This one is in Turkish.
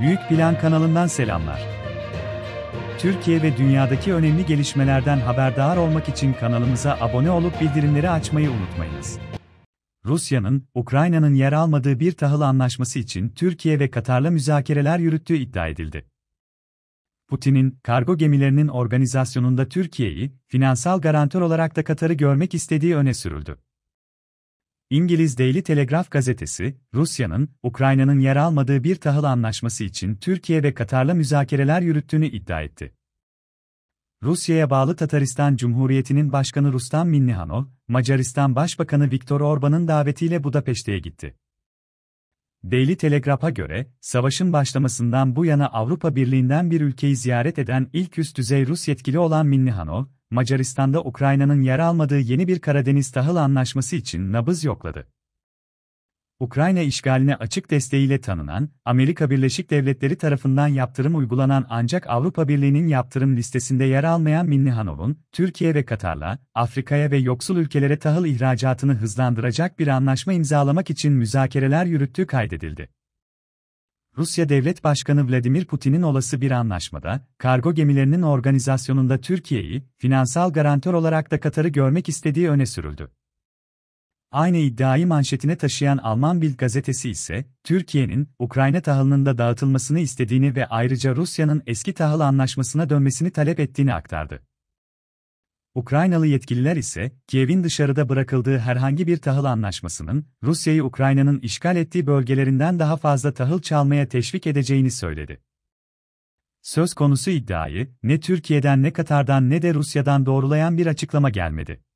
Büyük Plan kanalından selamlar. Türkiye ve dünyadaki önemli gelişmelerden haberdar olmak için kanalımıza abone olup bildirimleri açmayı unutmayınız. Rusya'nın, Ukrayna'nın yer almadığı bir tahıl anlaşması için Türkiye ve Katar'la müzakereler yürüttüğü iddia edildi. Putin'in, kargo gemilerinin organizasyonunda Türkiye'yi, finansal garantör olarak da Katar'ı görmek istediği öne sürüldü. İngiliz Daily Telegraph gazetesi, Rusya'nın, Ukrayna'nın yer almadığı bir tahıl anlaşması için Türkiye ve Katar'la müzakereler yürüttüğünü iddia etti. Rusya'ya bağlı Tataristan Cumhuriyeti'nin Başkanı Rustam Minnihano, Macaristan Başbakanı Viktor Orban'ın davetiyle Budapeşte'ye gitti. Daily Telegraph'a göre, savaşın başlamasından bu yana Avrupa Birliği'nden bir ülkeyi ziyaret eden ilk üst düzey Rus yetkili olan Minnihano, Macaristan'da Ukrayna'nın yer almadığı yeni bir Karadeniz tahıl anlaşması için nabız yokladı. Ukrayna işgaline açık desteğiyle tanınan, Amerika Birleşik Devletleri tarafından yaptırım uygulanan ancak Avrupa Birliği'nin yaptırım listesinde yer almayan Minnihanov'un, Türkiye ve Katar'la, Afrika'ya ve yoksul ülkelere tahıl ihracatını hızlandıracak bir anlaşma imzalamak için müzakereler yürüttüğü kaydedildi. Rusya Devlet Başkanı Vladimir Putin'in olası bir anlaşmada, kargo gemilerinin organizasyonunda Türkiye'yi, finansal garantör olarak da Katar'ı görmek istediği öne sürüldü. Aynı iddiayı manşetine taşıyan Alman Bild gazetesi ise, Türkiye'nin Ukrayna tahılının da dağıtılmasını istediğini ve ayrıca Rusya'nın eski tahıl anlaşmasına dönmesini talep ettiğini aktardı. Ukraynalı yetkililer ise, Kiev'in dışarıda bırakıldığı herhangi bir tahıl anlaşmasının, Rusya'yı Ukrayna'nın işgal ettiği bölgelerinden daha fazla tahıl çalmaya teşvik edeceğini söyledi. Söz konusu iddiayı, ne Türkiye'den ne Katar'dan ne de Rusya'dan doğrulayan bir açıklama gelmedi.